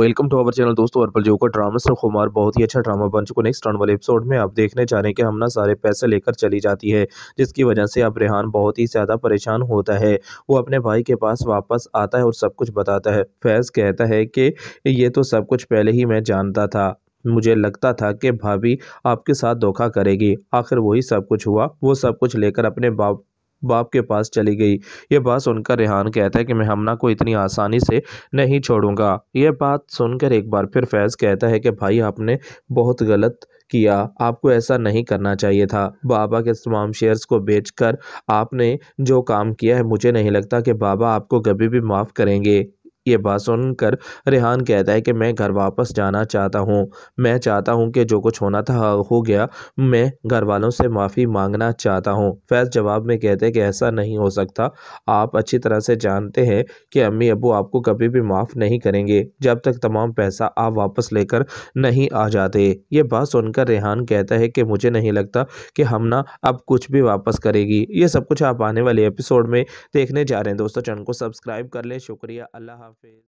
welcome to our channel दोस्तों अर्पल जो का ड्रामा सर कुमार बहुत ही अच्छा ड्रामा बन चुका नेक्स्ट रन वाले एपिसोड में आप देखने जा रहे हैं कि हम ना सारे पैसे लेकर चली जाती है जिसकी वजह से अब रेहान बहुत ही ज़्यादा परेशान होता है वो अपने भाई के पास वापस आता है और सब कुछ बताता है फैज़ कहता है कि ये तो सब कुछ पहले ही मैं जानता था मुझे लगता था कि भाभी आपके साथ धोखा करेगी आखिर वही सब कुछ हुआ वो सब कुछ लेकर अपने बाप बाप के पास चली गई यह बात सुनकर रेहान कहता है कि मैं हमना को इतनी आसानी से नहीं छोड़ूंगा यह बात सुनकर एक बार फिर फैज़ कहता है कि भाई आपने बहुत गलत किया आपको ऐसा नहीं करना चाहिए था बाबा के तमाम शेयर्स को बेचकर आपने जो काम किया है मुझे नहीं लगता कि बाबा आपको कभी भी माफ़ करेंगे ये बात सुनकर रेहान कहता है कि मैं घर वापस जाना चाहता हूँ मैं चाहता हूँ कि जो कुछ होना था हाँ, हो गया मैं घर वालों से माफ़ी मांगना चाहता हूँ फैज़ जवाब में कहते हैं कि ऐसा नहीं हो सकता आप अच्छी तरह से जानते हैं कि अम्मी अबू आपको कभी भी माफ़ नहीं करेंगे जब तक तमाम पैसा आप वापस लेकर नहीं आ जाते ये बात सुनकर रेहान कहता है कि मुझे नहीं लगता कि हम ना अब कुछ भी वापस करेगी ये सब कुछ आप आने वाले एपिसोड में देखने जा रहे हैं दोस्तों चैनल को सब्सक्राइब कर लें शुक्रिया अल्लाह phase